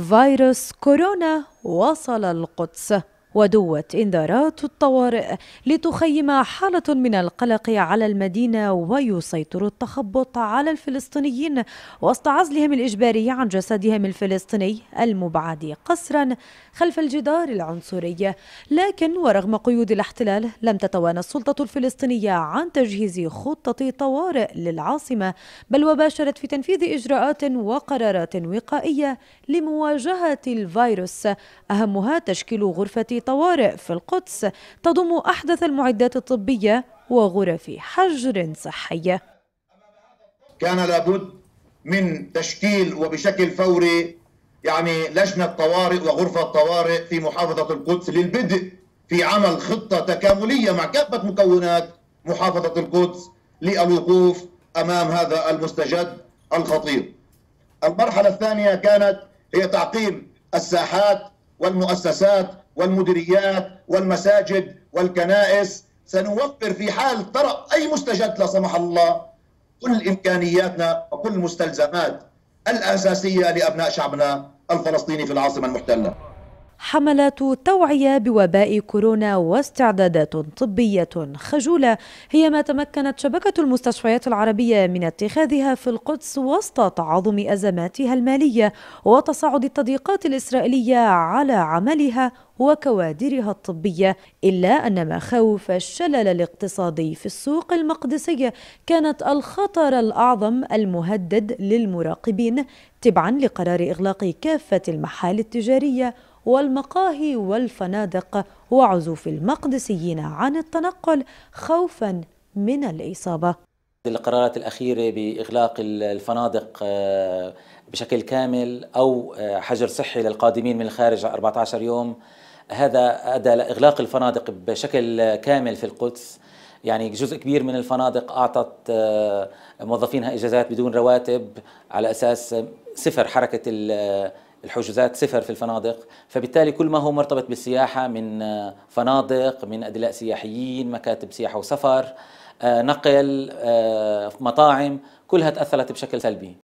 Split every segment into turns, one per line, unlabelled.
فيروس كورونا وصل القدس ودوت انذارات الطوارئ لتخيم حالة من القلق على المدينة ويسيطر التخبط على الفلسطينيين وسط عزلهم الإجباري عن جسدهم الفلسطيني المبعد قسرا خلف الجدار العنصري لكن ورغم قيود الاحتلال لم تتوانى السلطة الفلسطينية عن تجهيز خطة طوارئ للعاصمة بل وباشرت في تنفيذ إجراءات وقرارات وقائية لمواجهة الفيروس أهمها تشكيل غرفة طوارئ في القدس تضم أحدث المعدات الطبية وغرف حجر صحية
كان لابد من تشكيل وبشكل فوري يعني لجنة طوارئ وغرفة طوارئ في محافظة القدس للبدء في عمل خطة تكاملية مع كافة مكونات محافظة القدس للوقوف أمام هذا المستجد الخطير المرحلة الثانية كانت هي تعقيم الساحات والمؤسسات والمديريات والمساجد والكنائس سنوفر في حال طرأ أي مستجد لا سمح الله كل إمكانياتنا وكل المستلزمات الأساسية لأبناء شعبنا الفلسطيني في العاصمة المحتلة
حملات توعية بوباء كورونا واستعدادات طبية خجولة هي ما تمكنت شبكة المستشفيات العربية من اتخاذها في القدس وسط تعاظم أزماتها المالية وتصاعد التضييقات الإسرائيلية على عملها وكوادرها الطبية إلا أن مخاوف الشلل الاقتصادي في السوق المقدسية كانت الخطر الأعظم المهدد للمراقبين تبعا لقرار إغلاق كافة المحال التجارية والمقاهي والفنادق وعزوف المقدسيين عن التنقل خوفا من الإصابة
القرارات الأخيرة بإغلاق الفنادق آه، بشكل كامل أو آه، حجر صحي للقادمين من الخارج 14 يوم هذا أدى لإغلاق الفنادق بشكل كامل في القدس يعني جزء كبير من الفنادق أعطت آه، موظفينها إجازات بدون رواتب على أساس صفر حركة الحجوزات صفر في الفنادق فبالتالي كل ما هو مرتبط بالسياحة من آه، فنادق من أدلاء سياحيين مكاتب سياحة وسفر آه، نقل آه، مطاعم كلها تأثرت بشكل سلبي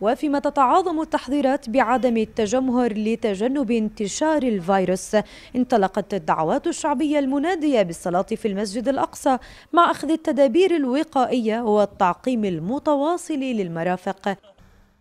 وفيما تتعاظم التحذيرات بعدم التجمهر لتجنب انتشار الفيروس انطلقت الدعوات الشعبية المنادية بالصلاة في المسجد الأقصى مع أخذ التدابير الوقائية والتعقيم المتواصل للمرافق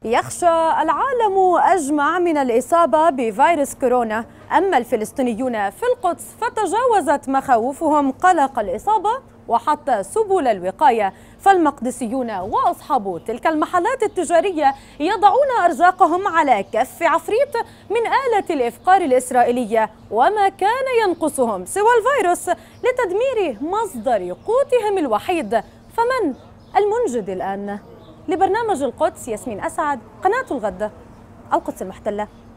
يخشى العالم أجمع من الإصابة بفيروس كورونا أما الفلسطينيون في القدس فتجاوزت مخاوفهم قلق الإصابة وحتى سبل الوقاية فالمقدسيون وأصحاب تلك المحلات التجارية يضعون أرزاقهم على كف عفريت من آلة الإفقار الإسرائيلية وما كان ينقصهم سوى الفيروس لتدمير مصدر قوتهم الوحيد فمن المنجد الآن؟ لبرنامج القدس ياسمين أسعد قناة الغد القدس المحتلة